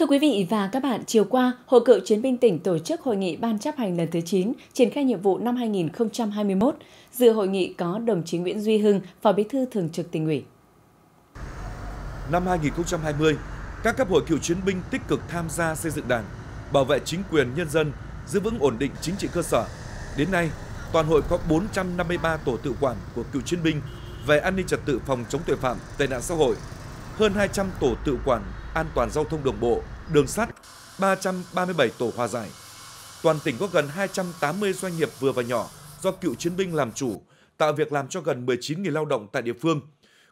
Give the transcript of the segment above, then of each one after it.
Thưa quý vị và các bạn, chiều qua, Hội cựu chiến binh tỉnh tổ chức hội nghị ban chấp hành lần thứ 9, triển khai nhiệm vụ năm 2021. Dự hội nghị có đồng chí Nguyễn Duy Hưng, Phó Bí thư Thường trực tỉnh ủy. Năm 2020, các cấp hội cựu chiến binh tích cực tham gia xây dựng Đảng, bảo vệ chính quyền nhân dân, giữ vững ổn định chính trị cơ sở. Đến nay, toàn hội có 453 tổ tự quản của cựu chiến binh về an ninh trật tự phòng chống tội phạm, tệ nạn xã hội, hơn 200 tổ tự quản an toàn giao thông đường bộ, đường sắt, 337 tổ hòa giải. Toàn tỉnh có gần 280 doanh nghiệp vừa và nhỏ do cựu chiến binh làm chủ, tạo việc làm cho gần 19.000 lao động tại địa phương,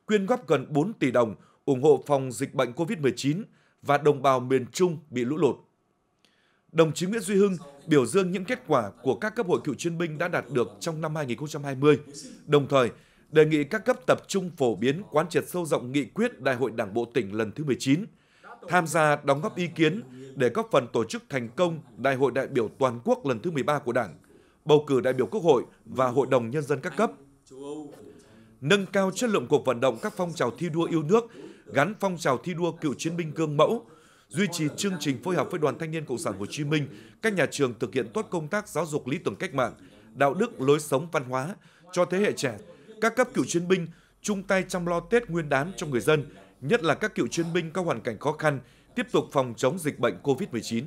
quyên góp gần 4 tỷ đồng ủng hộ phòng dịch bệnh COVID-19 và đồng bào miền Trung bị lũ lụt. Đồng chí Nguyễn Duy Hưng biểu dương những kết quả của các cấp hội cựu chiến binh đã đạt được trong năm 2020, đồng thời đề nghị các cấp tập trung phổ biến quán triệt sâu rộng nghị quyết Đại hội Đảng bộ tỉnh lần thứ 19, tham gia đóng góp ý kiến để góp phần tổ chức thành công Đại hội đại biểu toàn quốc lần thứ 13 của Đảng, bầu cử đại biểu Quốc hội và Hội đồng Nhân dân các cấp. Nâng cao chất lượng cuộc vận động các phong trào thi đua yêu nước, gắn phong trào thi đua cựu chiến binh gương mẫu, duy trì chương trình phối hợp với Đoàn Thanh niên Cộng sản Hồ Chí Minh, các nhà trường thực hiện tốt công tác giáo dục lý tưởng cách mạng, đạo đức, lối sống, văn hóa cho thế hệ trẻ, các cấp cựu chiến binh chung tay chăm lo Tết Nguyên đán cho người dân, nhất là các cựu chiến binh có hoàn cảnh khó khăn, tiếp tục phòng chống dịch bệnh COVID-19.